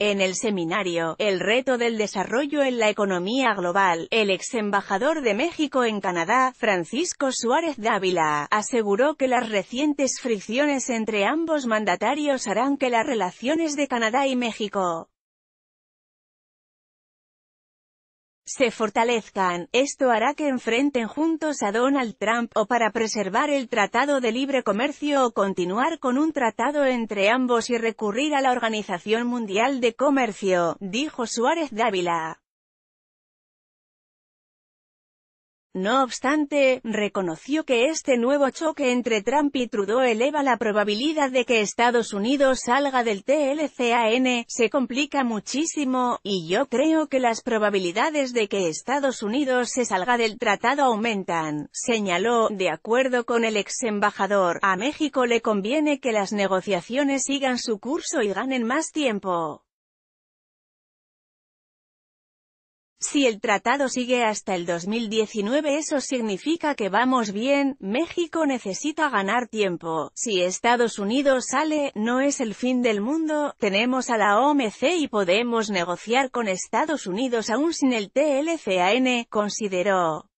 En el seminario, El reto del desarrollo en la economía global, el ex embajador de México en Canadá, Francisco Suárez Dávila, aseguró que las recientes fricciones entre ambos mandatarios harán que las relaciones de Canadá y México se fortalezcan, esto hará que enfrenten juntos a Donald Trump, o para preservar el Tratado de Libre Comercio o continuar con un tratado entre ambos y recurrir a la Organización Mundial de Comercio, dijo Suárez Dávila. No obstante, reconoció que este nuevo choque entre Trump y Trudeau eleva la probabilidad de que Estados Unidos salga del TLCAN, se complica muchísimo, y yo creo que las probabilidades de que Estados Unidos se salga del tratado aumentan, señaló, de acuerdo con el ex embajador, a México le conviene que las negociaciones sigan su curso y ganen más tiempo. Si el tratado sigue hasta el 2019 eso significa que vamos bien, México necesita ganar tiempo, si Estados Unidos sale, no es el fin del mundo, tenemos a la OMC y podemos negociar con Estados Unidos aún sin el TLCAN, consideró.